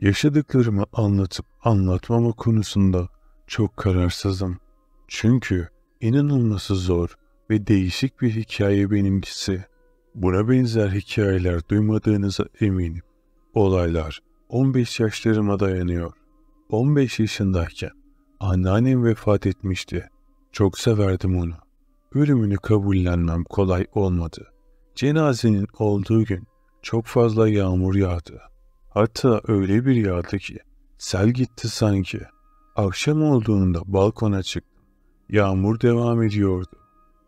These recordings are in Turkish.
Yaşadıklarımı anlatıp anlatmama konusunda çok kararsızım. Çünkü inanılması zor ve değişik bir hikaye benimkisi. Buna benzer hikayeler duymadığınıza eminim. Olaylar 15 yaşlarıma dayanıyor. 15 yaşındayken anneannem vefat etmişti. Çok severdim onu. Ölümünü kabullenmem kolay olmadı. Cenazenin olduğu gün çok fazla yağmur yağdı. Hatta öyle bir yağdı ki sel gitti sanki. Akşam olduğunda balkona çıktım. Yağmur devam ediyordu.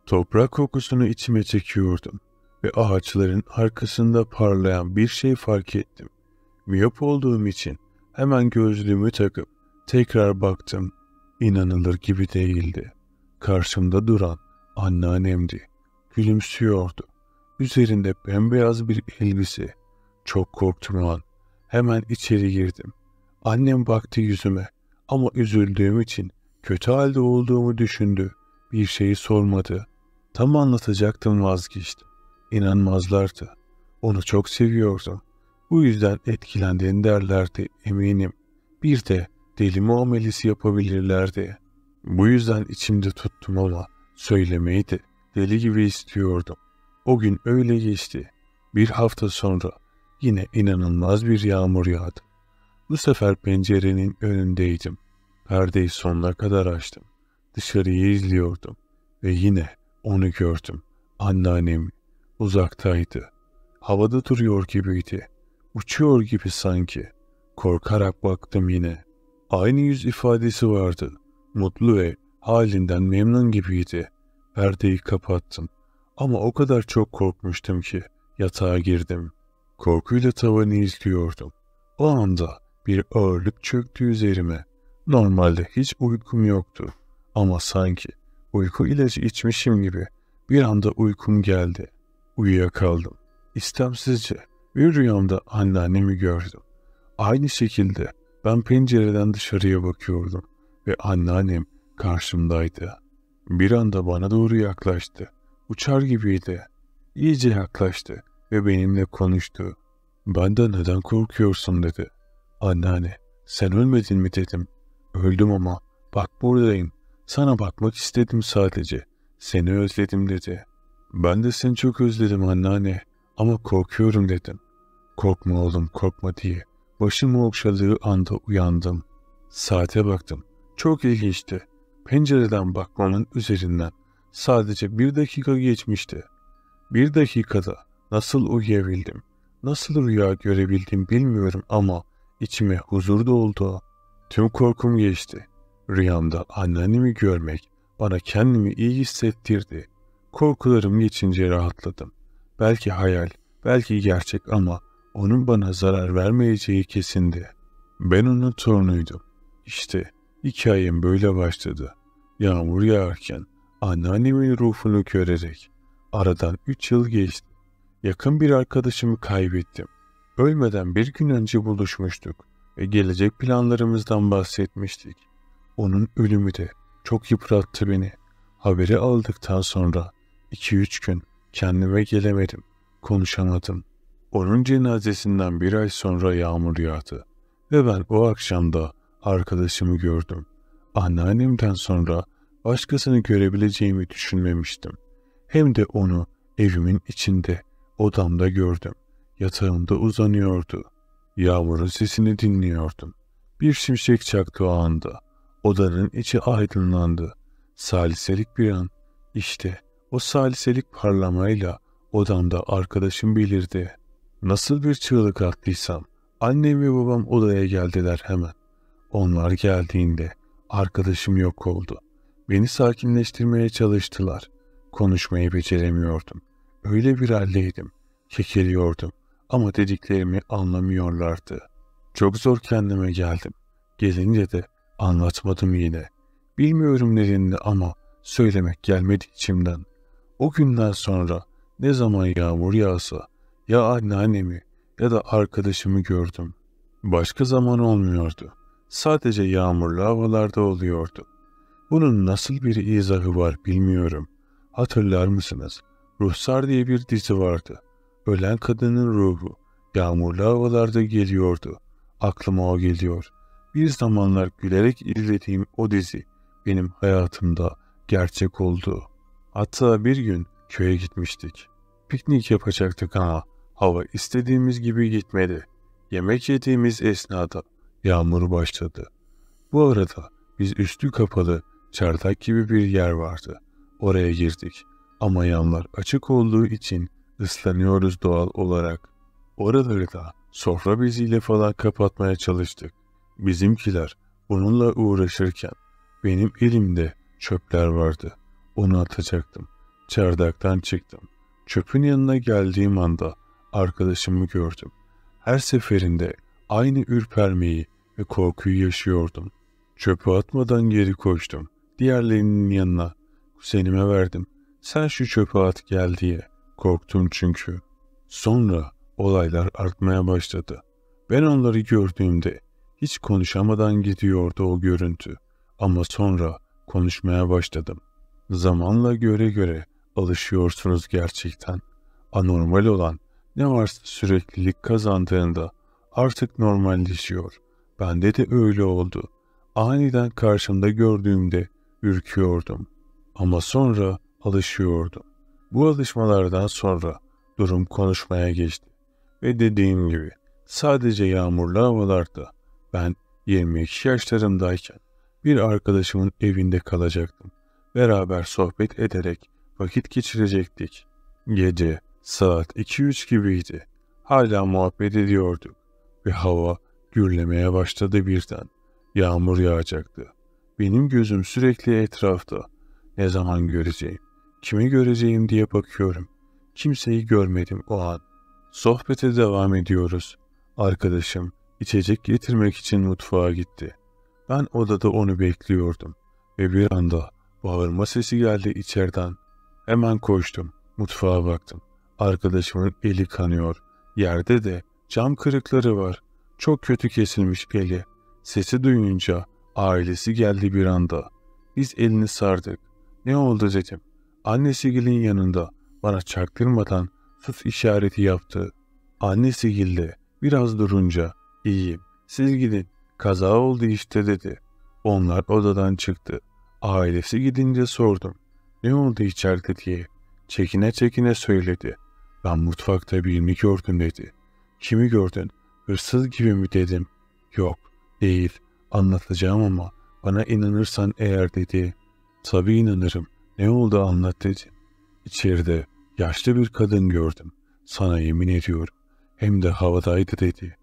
Toprak kokusunu içime çekiyordum ve ağaçların arkasında parlayan bir şey fark ettim. Miyop olduğum için hemen gözlüğümü takıp tekrar baktım. İnanılır gibi değildi. Karşımda duran anneannemdi. Gülümsüyordu. Üzerinde bembeyaz bir elbise. Çok korktum o an. Hemen içeri girdim. Annem baktı yüzüme ama üzüldüğüm için kötü halde olduğumu düşündü. Bir şeyi sormadı. Tam anlatacaktım vazgeçtim. İnanmazlardı. Onu çok seviyordum. Bu yüzden etkilendiğini derlerdi eminim. Bir de deli muamelesi yapabilirlerdi. Bu yüzden içimde tuttum ama söylemeyi de deli gibi istiyordum. O gün öyle geçti. Bir hafta sonra Yine inanılmaz bir yağmur yağdı. Bu sefer pencerenin önündeydim. Perdeyi sonuna kadar açtım. Dışarıyı izliyordum ve yine onu gördüm. Anneannem uzaktaydı. Havada duruyor gibiydi. Uçuyor gibi sanki. Korkarak baktım yine. Aynı yüz ifadesi vardı. Mutlu ve halinden memnun gibiydi. Perdeyi kapattım. Ama o kadar çok korkmuştum ki yatağa girdim. Korkuyla tavanı izliyordum. O anda bir ağırlık çöktü üzerime. Normalde hiç uykum yoktu. Ama sanki uyku ilacı içmişim gibi bir anda uykum geldi. Uyuyakaldım. İstemsizce bir rüyamda anneannemi gördüm. Aynı şekilde ben pencereden dışarıya bakıyordum ve anneannem karşımdaydı. Bir anda bana doğru yaklaştı. Uçar gibiydi. İyice yaklaştı ve benimle konuştu. Benden neden korkuyorsun dedi. Anneanne sen ölmedin mi dedim. Öldüm ama bak buradayım. Sana bakmak istedim sadece. Seni özledim dedi. Ben de seni çok özledim anneanne ama korkuyorum dedim. Korkma oğlum korkma diye. Başımı okşadığı anda uyandım. Saate baktım. Çok ilginçti. Pencereden bakmamın üzerinden sadece bir dakika geçmişti. Bir dakikada Nasıl uyuyabildim? Nasıl rüya görebildim bilmiyorum ama içime huzur doldu. Tüm korkum geçti. Rüyamda annemi görmek bana kendimi iyi hissettirdi. Korkularım geçince rahatladım. Belki hayal, belki gerçek ama onun bana zarar vermeyeceği kesindi. Ben onun torunuydum. İşte hikayem böyle başladı. Yağmur yağarken anneannemin ruhunu görerek aradan üç yıl geçti. Yakın bir arkadaşımı kaybettim. Ölmeden bir gün önce buluşmuştuk ve gelecek planlarımızdan bahsetmiştik. Onun ölümü de çok yıprattı beni. Haberi aldıktan sonra 2-3 gün kendime gelemedim, konuşamadım. Onun cenazesinden bir ay sonra yağmur yağdı ve ben o akşamda arkadaşımı gördüm. Anneannemden sonra başkasını görebileceğimi düşünmemiştim. Hem de onu evimin içinde Odamda gördüm. Yatağımda uzanıyordu. Yağmurun sesini dinliyordum. Bir şimşek çaktı o anda. Odanın içi aydınlandı. Saliselik bir an. İşte o saliselik parlamayla odamda arkadaşım belirdi. Nasıl bir çığlık attıysam annem ve babam odaya geldiler hemen. Onlar geldiğinde arkadaşım yok oldu. Beni sakinleştirmeye çalıştılar. Konuşmayı beceremiyordum. Öyle bir haldeydim. Kekeliyordum ama dediklerimi anlamıyorlardı. Çok zor kendime geldim. Gelince de anlatmadım yine. Bilmiyorum nedenini ama söylemek gelmedi içimden. O günden sonra ne zaman yağmur yağsa ya anneannemi ya da arkadaşımı gördüm. Başka zaman olmuyordu. Sadece yağmurlu havalarda oluyordu. Bunun nasıl bir izahı var bilmiyorum. Hatırlar mısınız? Ruhsar diye bir dizi vardı. Ölen kadının ruhu. Yağmurlu havalarda geliyordu. Aklıma o geliyor. Bir zamanlar gülerek izlediğim o dizi benim hayatımda gerçek oldu. Hatta bir gün köye gitmiştik. Piknik yapacaktık ama hava istediğimiz gibi gitmedi. Yemek yediğimiz esnada yağmur başladı. Bu arada biz üstü kapalı çardak gibi bir yer vardı. Oraya girdik. Ama yanlar açık olduğu için ıslanıyoruz doğal olarak. Oraları da sofra beziyle falan kapatmaya çalıştık. Bizimkiler bununla uğraşırken benim elimde çöpler vardı. Onu atacaktım. Çardaktan çıktım. Çöpün yanına geldiğim anda arkadaşımı gördüm. Her seferinde aynı ürpermeyi ve korkuyu yaşıyordum. Çöpü atmadan geri koştum. Diğerlerinin yanına kuzenime verdim sen şu çöpe at gel diye. Korktum çünkü. Sonra olaylar artmaya başladı. Ben onları gördüğümde hiç konuşamadan gidiyordu o görüntü. Ama sonra konuşmaya başladım. Zamanla göre göre alışıyorsunuz gerçekten. Anormal olan ne varsa süreklilik kazandığında artık normalleşiyor. Bende de öyle oldu. Aniden karşımda gördüğümde ürküyordum. Ama sonra alışıyordu. Bu alışmalardan sonra durum konuşmaya geçti. Ve dediğim gibi sadece yağmurlu havalarda ben 22 yaşlarımdayken bir arkadaşımın evinde kalacaktım. Beraber sohbet ederek vakit geçirecektik. Gece saat 2-3 gibiydi. Hala muhabbet ediyorduk ve hava gürlemeye başladı birden. Yağmur yağacaktı. Benim gözüm sürekli etrafta. Ne zaman göreceğim? Kimi göreceğim diye bakıyorum. Kimseyi görmedim o an. Sohbete devam ediyoruz. Arkadaşım içecek getirmek için mutfağa gitti. Ben odada onu bekliyordum ve bir anda bağırma sesi geldi içeriden. Hemen koştum, mutfağa baktım. Arkadaşımın eli kanıyor. Yerde de cam kırıkları var. Çok kötü kesilmiş eli. Sesi duyunca ailesi geldi bir anda. Biz elini sardık. Ne oldu dedim annesigilin yanında bana çaktırmadan sus işareti yaptı. Annesigil de biraz durunca iyiyim siz gidin kaza oldu işte dedi. Onlar odadan çıktı. Ailesi gidince sordum. Ne oldu içeride diye. Çekine çekine söyledi. Ben mutfakta birini gördüm dedi. Kimi gördün? Hırsız gibi mi dedim. Yok değil anlatacağım ama bana inanırsan eğer dedi. Tabii inanırım. Ne oldu anlat dedi. İçeride yaşlı bir kadın gördüm. Sana yemin ediyorum. Hem de havadaydı dedi.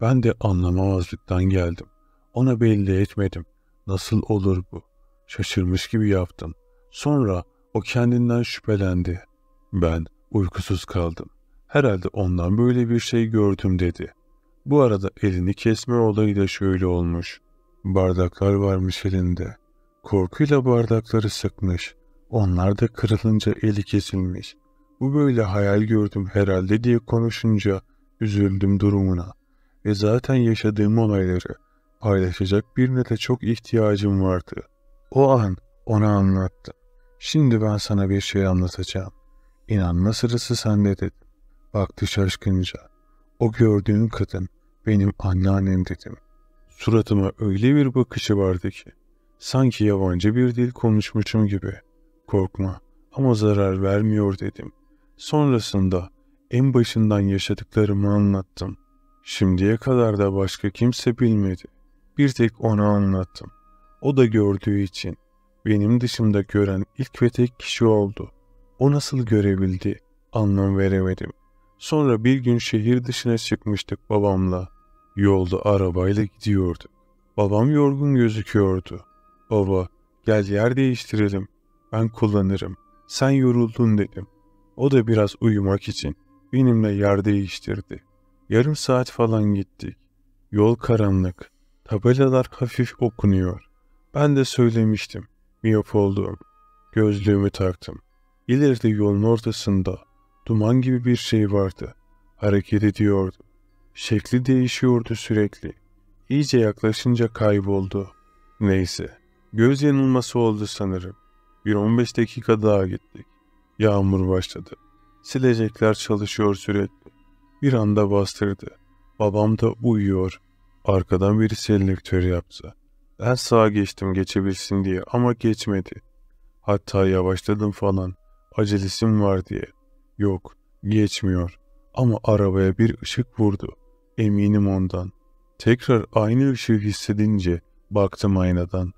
Ben de anlamamazlıktan geldim. Ona belli etmedim. Nasıl olur bu? Şaşırmış gibi yaptım. Sonra o kendinden şüphelendi. Ben uykusuz kaldım. Herhalde ondan böyle bir şey gördüm dedi. Bu arada elini kesme olayı da şöyle olmuş. Bardaklar varmış elinde. Korkuyla bardakları sıkmış. Onlar da kırılınca eli kesilmiş. Bu böyle hayal gördüm herhalde diye konuşunca üzüldüm durumuna ve zaten yaşadığım olayları paylaşacak birine de çok ihtiyacım vardı. O an ona anlattım. Şimdi ben sana bir şey anlatacağım. İnanma sırası sende dedi. Baktı şaşkınca. O gördüğün kadın benim anneannem dedim. Suratıma öyle bir bakışı vardı ki sanki yabancı bir dil konuşmuşum gibi korkma ama zarar vermiyor dedim. Sonrasında en başından yaşadıklarımı anlattım. Şimdiye kadar da başka kimse bilmedi. Bir tek ona anlattım. O da gördüğü için benim dışımda gören ilk ve tek kişi oldu. O nasıl görebildi anlam veremedim. Sonra bir gün şehir dışına çıkmıştık babamla. Yolda arabayla gidiyordu. Babam yorgun gözüküyordu. Baba gel yer değiştirelim ben kullanırım. Sen yoruldun dedim. O da biraz uyumak için. Benimle yer değiştirdi. Yarım saat falan gittik. Yol karanlık. Tabelalar hafif okunuyor. Ben de söylemiştim. Miyop olduğum. Gözlüğümü taktım. İleride yolun ortasında duman gibi bir şey vardı. Hareket ediyordu. Şekli değişiyordu sürekli. İyice yaklaşınca kayboldu. Neyse. Göz yanılması oldu sanırım. Bir 15 dakika daha gittik. Yağmur başladı. Silecekler çalışıyor sürekli. Bir anda bastırdı. Babam da uyuyor. Arkadan biri selektör yaptı. Ben sağa geçtim geçebilsin diye ama geçmedi. Hatta yavaşladım falan. Acelesim var diye. Yok, geçmiyor. Ama arabaya bir ışık vurdu. Eminim ondan. Tekrar aynı ışığı hissedince baktım aynadan.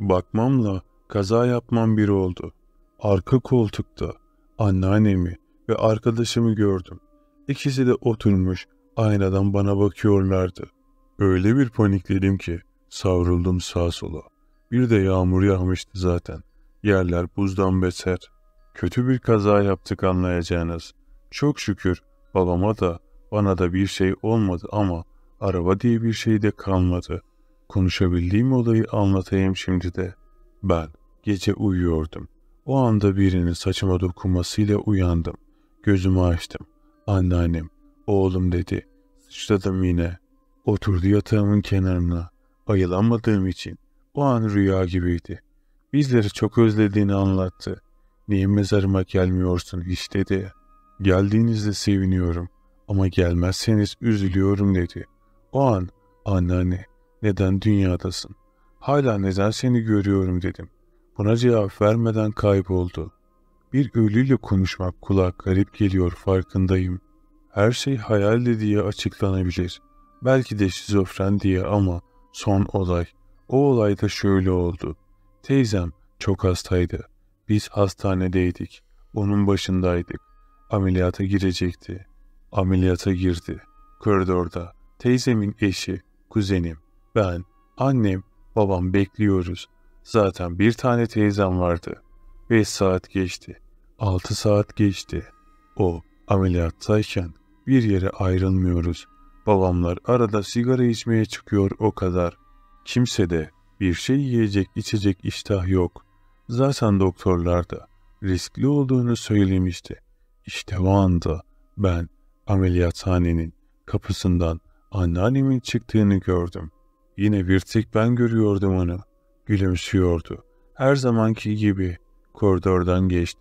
Bakmamla kaza yapmam biri oldu. Arka koltukta anneannemi ve arkadaşımı gördüm. İkisi de oturmuş aynadan bana bakıyorlardı. Öyle bir panikledim ki savruldum sağa sola. Bir de yağmur yağmıştı zaten. Yerler buzdan beter. Kötü bir kaza yaptık anlayacağınız. Çok şükür babama da bana da bir şey olmadı ama araba diye bir şey de kalmadı. Konuşabildiğim olayı anlatayım şimdi de. Ben Gece uyuyordum. O anda birinin saçıma dokunmasıyla uyandım. Gözümü açtım. Anneannem, oğlum dedi. Sıçradım yine. Oturdu yatağımın kenarına. Ayılamadığım için. O an rüya gibiydi. Bizleri çok özlediğini anlattı. Niye mezarıma gelmiyorsun hiç dedi. Geldiğinizde seviniyorum ama gelmezseniz üzülüyorum dedi. O an anneanne neden dünyadasın? Hala neden seni görüyorum dedim. Buna cevap vermeden kayboldu. Bir ölüyle konuşmak kulağa garip geliyor farkındayım. Her şey hayaldi diye açıklanabilir. Belki de şizofren diye ama son olay. O olay da şöyle oldu. Teyzem çok hastaydı. Biz hastanedeydik. Onun başındaydık. Ameliyata girecekti. Ameliyata girdi. Koridorda teyzemin eşi, kuzenim, ben, annem, babam bekliyoruz. Zaten bir tane teyzem vardı. Beş saat geçti. Altı saat geçti. O ameliyattayken bir yere ayrılmıyoruz. Babamlar arada sigara içmeye çıkıyor o kadar. Kimse de bir şey yiyecek içecek iştah yok. Zaten doktorlar da riskli olduğunu söylemişti. İşte o anda ben ameliyathanenin kapısından anneannemin çıktığını gördüm. Yine bir tek ben görüyordum onu gülümsüyordu. Her zamanki gibi koridordan geçti.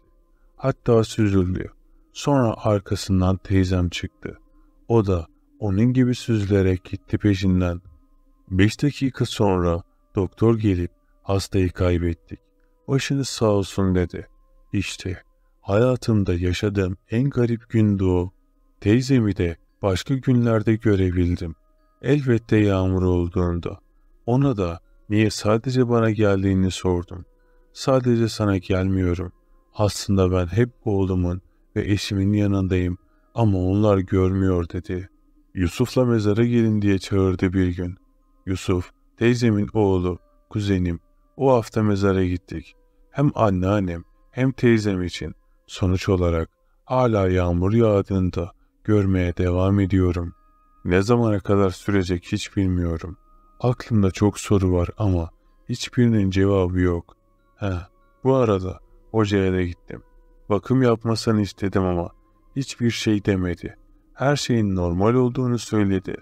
Hatta süzüldü. Sonra arkasından teyzem çıktı. O da onun gibi süzülerek gitti peşinden. Beş dakika sonra doktor gelip hastayı kaybettik. Başınız sağ olsun dedi. İşte hayatımda yaşadığım en garip gündü o. Teyzemi de başka günlerde görebildim. Elbette yağmur olduğunda. Ona da Niye sadece bana geldiğini sordum. Sadece sana gelmiyorum. Aslında ben hep oğlumun ve eşimin yanındayım ama onlar görmüyor dedi. Yusuf'la mezara gelin diye çağırdı bir gün. Yusuf, teyzemin oğlu, kuzenim, o hafta mezara gittik. Hem anneannem hem teyzem için. Sonuç olarak hala yağmur yağdığında görmeye devam ediyorum. Ne zamana kadar sürecek hiç bilmiyorum.'' Aklımda çok soru var ama hiçbirinin cevabı yok. He, bu arada hocaya da gittim. Bakım yapmasını istedim ama hiçbir şey demedi. Her şeyin normal olduğunu söyledi.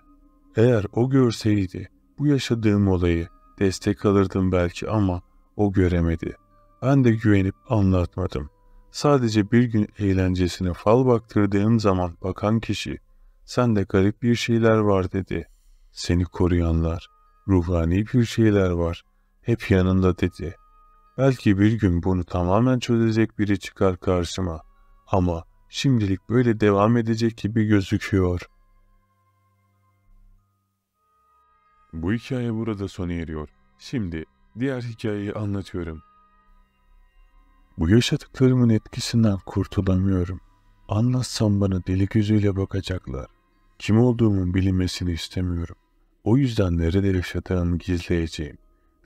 Eğer o görseydi bu yaşadığım olayı destek alırdım belki ama o göremedi. Ben de güvenip anlatmadım. Sadece bir gün eğlencesine fal baktırdığım zaman bakan kişi sen de garip bir şeyler var dedi. Seni koruyanlar.'' ruhani bir şeyler var. Hep yanında dedi. Belki bir gün bunu tamamen çözecek biri çıkar karşıma. Ama şimdilik böyle devam edecek gibi gözüküyor. Bu hikaye burada sona eriyor. Şimdi diğer hikayeyi anlatıyorum. Bu yaşadıklarımın etkisinden kurtulamıyorum. Anlatsam bana deli gözüyle bakacaklar. Kim olduğumun bilinmesini istemiyorum. O yüzden nerede yaşadığımı gizleyeceğim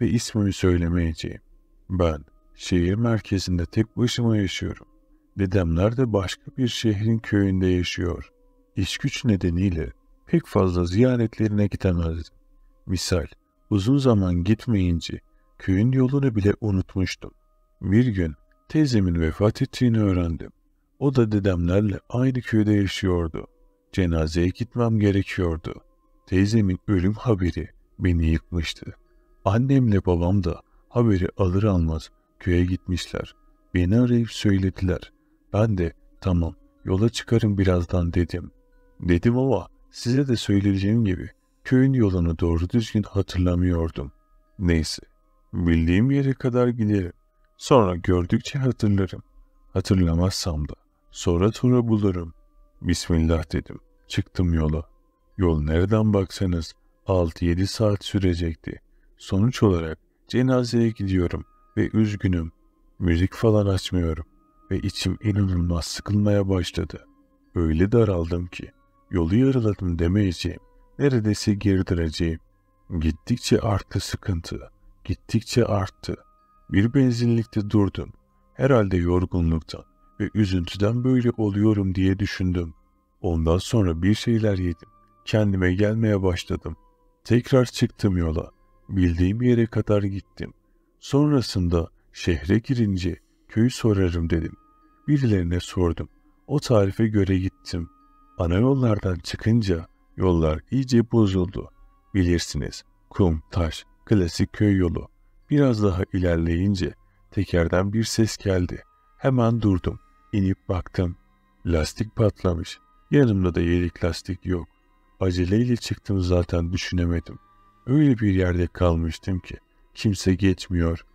ve ismimi söylemeyeceğim. Ben şehir merkezinde tek başıma yaşıyorum. Dedemler de başka bir şehrin köyünde yaşıyor. İş güç nedeniyle pek fazla ziyaretlerine gidemezdim. Misal, uzun zaman gitmeyince köyün yolunu bile unutmuştum. Bir gün teyzemin vefat ettiğini öğrendim. O da dedemlerle aynı köyde yaşıyordu. Cenazeye gitmem gerekiyordu.'' Teyzemin ölüm haberi beni yıkmıştı. Annemle babam da haberi alır almaz köye gitmişler. Beni arayıp söylediler. Ben de tamam yola çıkarım birazdan dedim. Dedim ama size de söyleyeceğim gibi köyün yolunu doğru düzgün hatırlamıyordum. Neyse bildiğim yere kadar giderim. Sonra gördükçe hatırlarım. Hatırlamazsam da sonra tura bulurum. Bismillah dedim. Çıktım yola. Yol nereden baksanız 6-7 saat sürecekti. Sonuç olarak cenazeye gidiyorum ve üzgünüm. Müzik falan açmıyorum ve içim inanılmaz sıkılmaya başladı. Öyle daraldım ki yolu yarıladım demeyeceğim, neredeyse girdireceğim. Gittikçe arttı sıkıntı, gittikçe arttı. Bir benzinlikte durdum. Herhalde yorgunluktan ve üzüntüden böyle oluyorum diye düşündüm. Ondan sonra bir şeyler yedim Kendime gelmeye başladım. Tekrar çıktım yola. Bildiğim yere kadar gittim. Sonrasında şehre girince köyü sorarım dedim. Birilerine sordum. O tarife göre gittim. Ana yollardan çıkınca yollar iyice bozuldu. Bilirsiniz kum, taş, klasik köy yolu. Biraz daha ilerleyince tekerden bir ses geldi. Hemen durdum. İnip baktım. Lastik patlamış. Yanımda da yedek lastik yok. Aceleyle çıktım zaten düşünemedim. Öyle bir yerde kalmıştım ki kimse geçmiyor.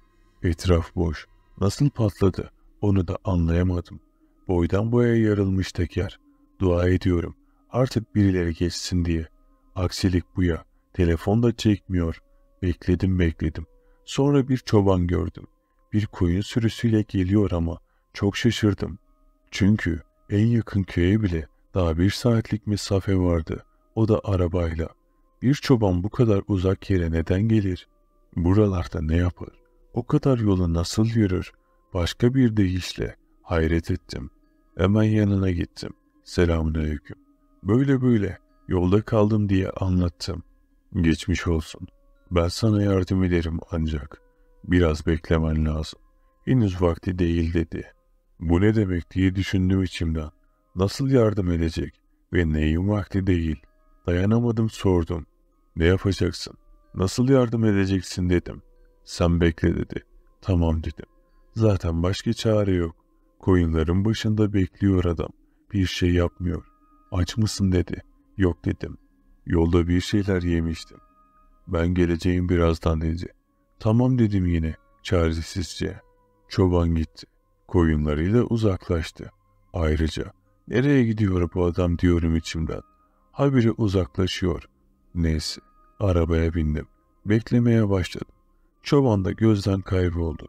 Etraf boş. Nasıl patladı onu da anlayamadım. Boydan boya yarılmış teker. Dua ediyorum artık birileri geçsin diye. Aksilik bu ya. Telefon da çekmiyor. Bekledim bekledim. Sonra bir çoban gördüm. Bir koyun sürüsüyle geliyor ama çok şaşırdım. Çünkü en yakın köye bile daha bir saatlik mesafe vardı. O da arabayla. Bir çoban bu kadar uzak yere neden gelir? Buralarda ne yapar? O kadar yolu nasıl yürür? Başka bir deyişle hayret ettim. Hemen yanına gittim. Selamünaleyküm. Böyle böyle yolda kaldım diye anlattım. Geçmiş olsun. Ben sana yardım ederim ancak. Biraz beklemen lazım. Henüz vakti değil dedi. Bu ne demek diye düşündüm içimden. Nasıl yardım edecek ve neyin vakti değil? Dayanamadım sordum. Ne yapacaksın? Nasıl yardım edeceksin dedim. Sen bekle dedi. Tamam dedim. Zaten başka çare yok. Koyunların başında bekliyor adam. Bir şey yapmıyor. Aç mısın dedi. Yok dedim. Yolda bir şeyler yemiştim. Ben geleceğim birazdan dedi. Tamam dedim yine çaresizce. Çoban gitti. Koyunlarıyla uzaklaştı. Ayrıca nereye gidiyor bu adam diyorum içimden habire uzaklaşıyor. Neyse, arabaya bindim. Beklemeye başladım. Çoban da gözden kayboldu.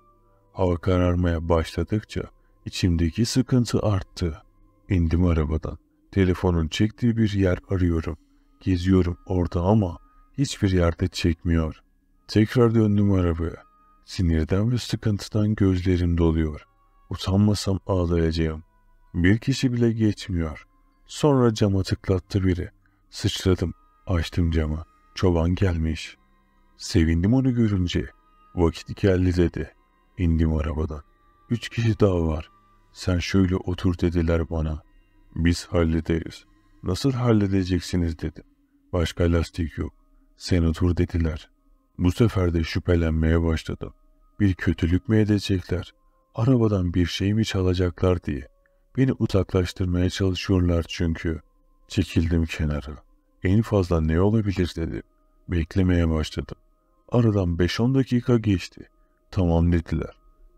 Hava kararmaya başladıkça içimdeki sıkıntı arttı. İndim arabadan. Telefonun çektiği bir yer arıyorum. Geziyorum orada ama hiçbir yerde çekmiyor. Tekrar döndüm arabaya. Sinirden ve sıkıntıdan gözlerim doluyor. Utanmasam ağlayacağım. Bir kişi bile geçmiyor. Sonra cama tıklattı biri. Sıçradım. Açtım camı. Çoban gelmiş. Sevindim onu görünce. Vakit geldi dedi. İndim arabadan. Üç kişi daha var. Sen şöyle otur dediler bana. Biz hallederiz. Nasıl halledeceksiniz dedim. Başka lastik yok. Sen otur dediler. Bu sefer de şüphelenmeye başladım. Bir kötülük mü edecekler? Arabadan bir şey mi çalacaklar diye. Beni uzaklaştırmaya çalışıyorlar çünkü. Çekildim kenara. En fazla ne olabilir dedim. Beklemeye başladım. Aradan 5-10 dakika geçti. Tamam dediler.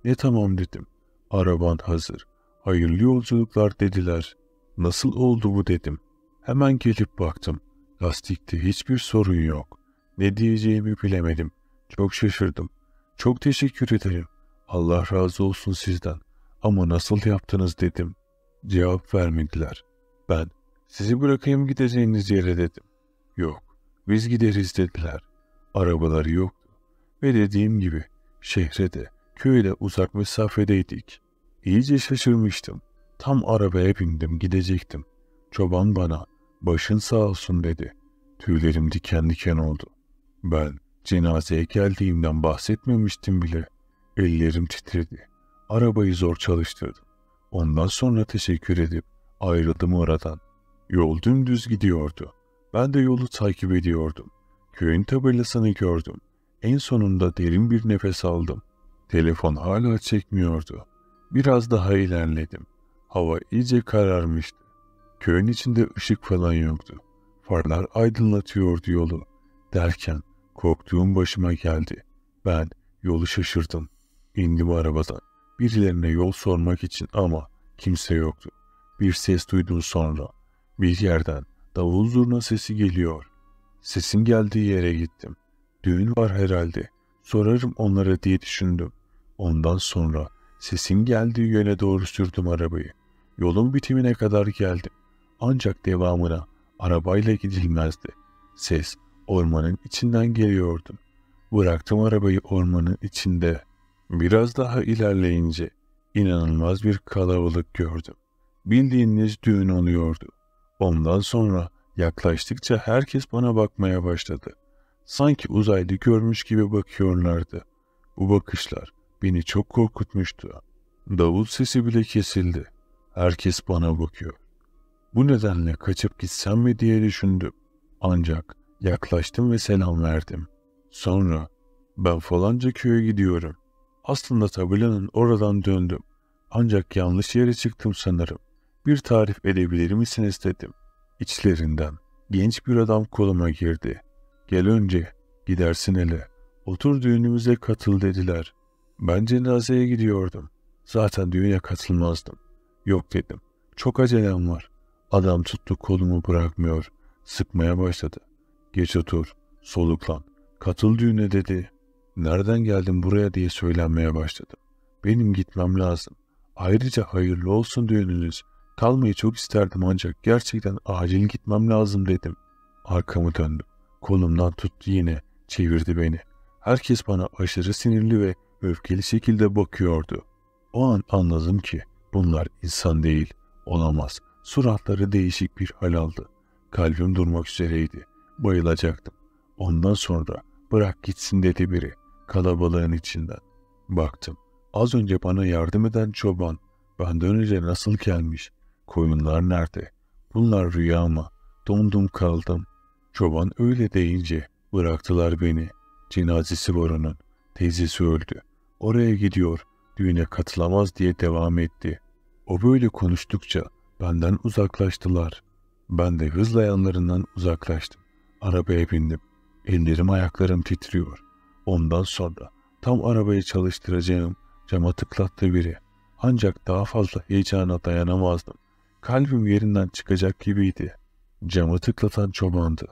Ne tamam dedim. Araban hazır. Hayırlı yolculuklar dediler. Nasıl oldu bu dedim. Hemen gelip baktım. Lastikte hiçbir sorun yok. Ne diyeceğimi bilemedim. Çok şaşırdım. Çok teşekkür ederim. Allah razı olsun sizden. Ama nasıl yaptınız dedim. Cevap vermediler. Ben sizi bırakayım gideceğiniz yere dedim. Yok, biz gideriz dediler. Arabaları yoktu. Ve dediğim gibi şehre de köyle uzak mesafedeydik. İyice şaşırmıştım. Tam arabaya bindim gidecektim. Çoban bana başın sağ olsun dedi. Tüylerim diken diken oldu. Ben cenazeye geldiğimden bahsetmemiştim bile. Ellerim titredi. Arabayı zor çalıştırdım. Ondan sonra teşekkür edip ayrıldım oradan. Yol dümdüz gidiyordu. Ben de yolu takip ediyordum. Köyün tabelasını gördüm. En sonunda derin bir nefes aldım. Telefon hala çekmiyordu. Biraz daha ilerledim. Hava iyice kararmıştı. Köyün içinde ışık falan yoktu. Farlar aydınlatıyordu yolu. Derken korktuğum başıma geldi. Ben yolu şaşırdım. İndim arabadan. Birilerine yol sormak için ama kimse yoktu. Bir ses duydum sonra bir yerden davul zurna sesi geliyor. Sesin geldiği yere gittim. Düğün var herhalde. Sorarım onlara diye düşündüm. Ondan sonra sesin geldiği yöne doğru sürdüm arabayı. Yolun bitimine kadar geldim. Ancak devamına arabayla gidilmezdi. Ses ormanın içinden geliyordu. Bıraktım arabayı ormanın içinde. Biraz daha ilerleyince inanılmaz bir kalabalık gördüm. Bildiğiniz düğün oluyordu. Ondan sonra yaklaştıkça herkes bana bakmaya başladı. Sanki uzaylı görmüş gibi bakıyorlardı. Bu bakışlar beni çok korkutmuştu. Davul sesi bile kesildi. Herkes bana bakıyor. Bu nedenle kaçıp gitsem mi diye düşündüm. Ancak yaklaştım ve selam verdim. Sonra ben falanca köye gidiyorum. Aslında tabelanın oradan döndüm. Ancak yanlış yere çıktım sanırım bir tarif edebilir misiniz dedim. İçlerinden genç bir adam koluma girdi. Gel önce gidersin hele. Otur düğünümüze katıl dediler. Ben cenazeye gidiyordum. Zaten düğüne katılmazdım. Yok dedim. Çok acelem var. Adam tuttu kolumu bırakmıyor. Sıkmaya başladı. Geç otur. Soluklan. Katıl düğüne dedi. Nereden geldim buraya diye söylenmeye başladım. Benim gitmem lazım. Ayrıca hayırlı olsun düğününüz. Kalmayı çok isterdim ancak gerçekten acil gitmem lazım dedim. Arkamı döndüm. Kolumdan tuttu yine, çevirdi beni. Herkes bana aşırı sinirli ve öfkeli şekilde bakıyordu. O an anladım ki bunlar insan değil, olamaz. Suratları değişik bir hal aldı. Kalbim durmak üzereydi. Bayılacaktım. Ondan sonra bırak gitsin dedi biri kalabalığın içinden. Baktım. Az önce bana yardım eden çoban benden önce nasıl gelmiş koyunlar nerede? Bunlar rüya mı? Dondum kaldım. Çoban öyle deyince bıraktılar beni. Cenazesi var onun. Teyzesi öldü. Oraya gidiyor. Düğüne katılamaz diye devam etti. O böyle konuştukça benden uzaklaştılar. Ben de hızla yanlarından uzaklaştım. Arabaya bindim. Ellerim ayaklarım titriyor. Ondan sonra tam arabayı çalıştıracağım cama tıklattı biri. Ancak daha fazla heyecana dayanamazdım. Kalbim yerinden çıkacak gibiydi. Camı tıklatan çobandı.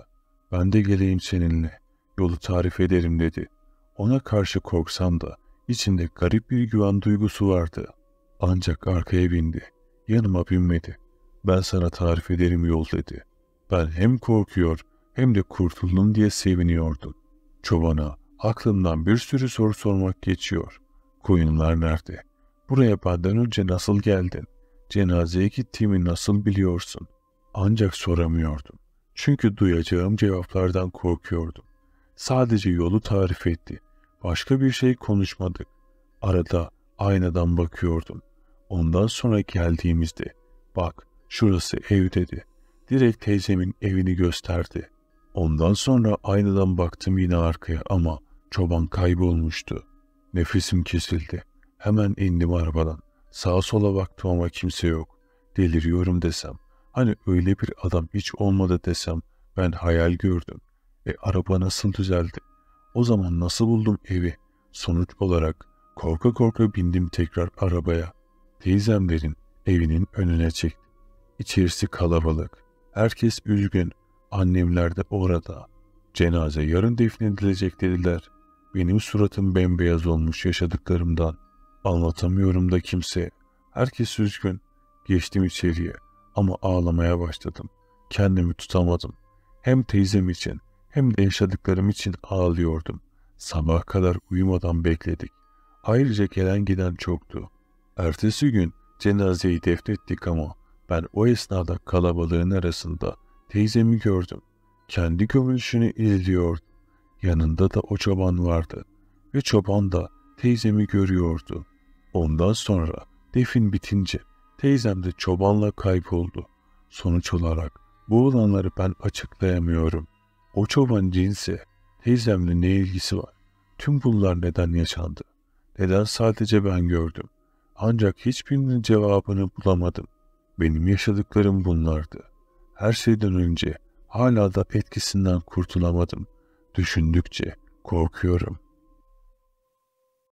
Ben de geleyim seninle. Yolu tarif ederim dedi. Ona karşı korksam da içinde garip bir güven duygusu vardı. Ancak arkaya bindi. Yanıma binmedi. Ben sana tarif ederim yol dedi. Ben hem korkuyor hem de kurtuldum diye seviniyordum. Çobana aklımdan bir sürü soru sormak geçiyor. Koyunlar nerede? Buraya benden önce nasıl geldin?'' Cenazeye gittiğimi nasıl biliyorsun? Ancak soramıyordum. Çünkü duyacağım cevaplardan korkuyordum. Sadece yolu tarif etti. Başka bir şey konuşmadık. Arada aynadan bakıyordum. Ondan sonra geldiğimizde bak şurası ev dedi. Direkt teyzemin evini gösterdi. Ondan sonra aynadan baktım yine arkaya ama çoban kaybolmuştu. Nefesim kesildi. Hemen indim arabadan. Sağa sola baktım ama kimse yok. Deliriyorum desem. Hani öyle bir adam hiç olmadı desem ben hayal gördüm. E araba nasıl düzeldi? O zaman nasıl buldum evi? Sonuç olarak korka korka bindim tekrar arabaya. Teyzemlerin evinin önüne çekti. İçerisi kalabalık. Herkes üzgün. Annemler de orada. Cenaze yarın defnedilecek dediler. Benim suratım bembeyaz olmuş yaşadıklarımdan. Anlatamıyorum da kimse. Herkes üzgün. Geçtim içeriye ama ağlamaya başladım. Kendimi tutamadım. Hem teyzem için hem de yaşadıklarım için ağlıyordum. Sabah kadar uyumadan bekledik. Ayrıca gelen giden çoktu. Ertesi gün cenazeyi defnettik ama ben o esnada kalabalığın arasında teyzemi gördüm. Kendi gömülüşünü izliyordu. Yanında da o çoban vardı ve çoban da teyzemi görüyordu. Ondan sonra defin bitince teyzem de çobanla kayboldu. Sonuç olarak bu olanları ben açıklayamıyorum. O çoban cinsi teyzemle ne ilgisi var? Tüm bunlar neden yaşandı? Neden sadece ben gördüm? Ancak hiçbirinin cevabını bulamadım. Benim yaşadıklarım bunlardı. Her şeyden önce hala da etkisinden kurtulamadım. Düşündükçe korkuyorum.''